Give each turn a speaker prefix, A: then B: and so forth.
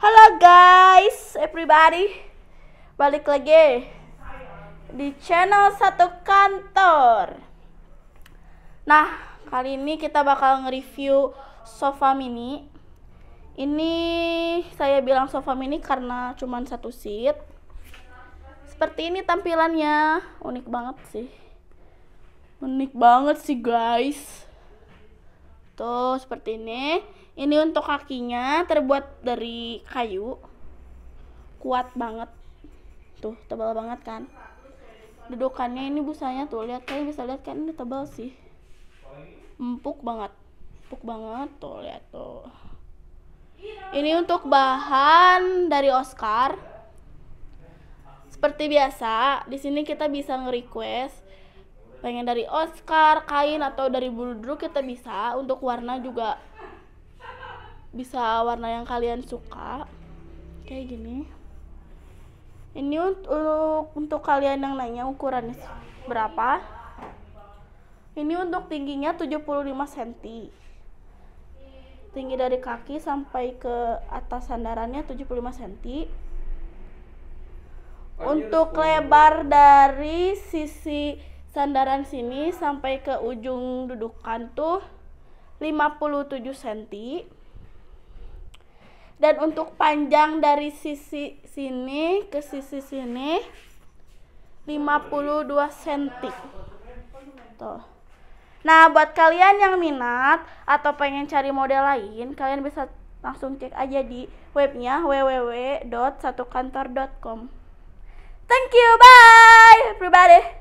A: Halo guys, everybody. Balik lagi di channel Satu Kantor. Nah, kali ini kita bakal nge-review sofa mini. Ini saya bilang sofa mini karena cuma satu seat. Seperti ini tampilannya, unik banget sih unik banget sih guys tuh seperti ini ini untuk kakinya terbuat dari kayu kuat banget tuh tebal banget kan dudukannya ini busanya tuh lihat kalian bisa lihat kan ini tebal sih empuk banget empuk banget tuh lihat tuh ini untuk bahan dari Oscar seperti biasa di sini kita bisa nge-request pengen dari Oscar, kain atau dari bulu kita bisa untuk warna juga bisa warna yang kalian suka kayak gini ini untuk untuk kalian yang nanya ukurannya berapa ini untuk tingginya 75 cm tinggi dari kaki sampai ke atas sandarannya 75 cm untuk lebar dari sisi sandaran sini sampai ke ujung dudukan tuh 57 cm dan untuk panjang dari sisi sini ke sisi sini 52 cm tuh nah buat kalian yang minat atau pengen cari model lain kalian bisa langsung cek aja di webnya www.satukantor.com thank you bye everybody